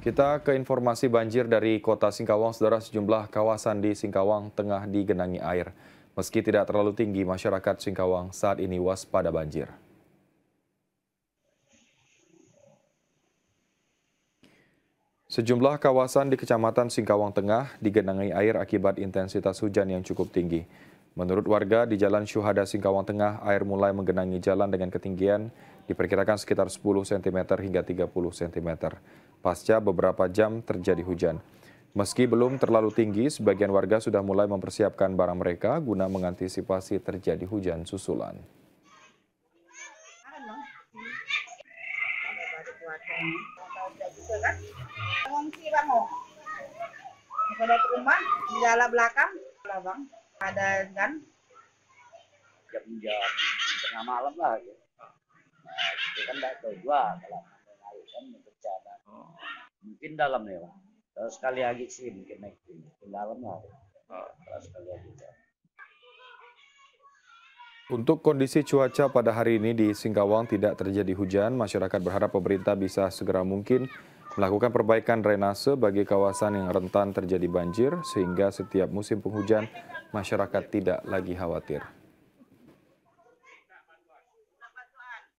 Kita ke informasi banjir dari kota Singkawang, saudara sejumlah kawasan di Singkawang tengah digenangi air. Meski tidak terlalu tinggi, masyarakat Singkawang saat ini waspada banjir. Sejumlah kawasan di Kecamatan Singkawang Tengah digenangi air akibat intensitas hujan yang cukup tinggi. Menurut warga, di Jalan Syuhada Singkawang Tengah, air mulai menggenangi jalan dengan ketinggian diperkirakan sekitar 10 cm hingga 30 cm pasca beberapa jam terjadi hujan. Meski belum terlalu tinggi, sebagian warga sudah mulai mempersiapkan barang mereka guna mengantisipasi terjadi hujan susulan. ada rumah di dalam belakang, bang, ada kan? Jam-jam tengah malam lah. Ya. Nah, itu kan tidak tahu kalau mungkin dalam nih lah terus sekali lagi sih mungkin naik mungkin dalam lah terus ah. sekali lagi untuk kondisi cuaca pada hari ini di Singkawang tidak terjadi hujan, masyarakat berharap pemerintah bisa segera mungkin melakukan perbaikan drainase bagi kawasan yang rentan terjadi banjir sehingga setiap musim penghujan masyarakat tidak lagi khawatir.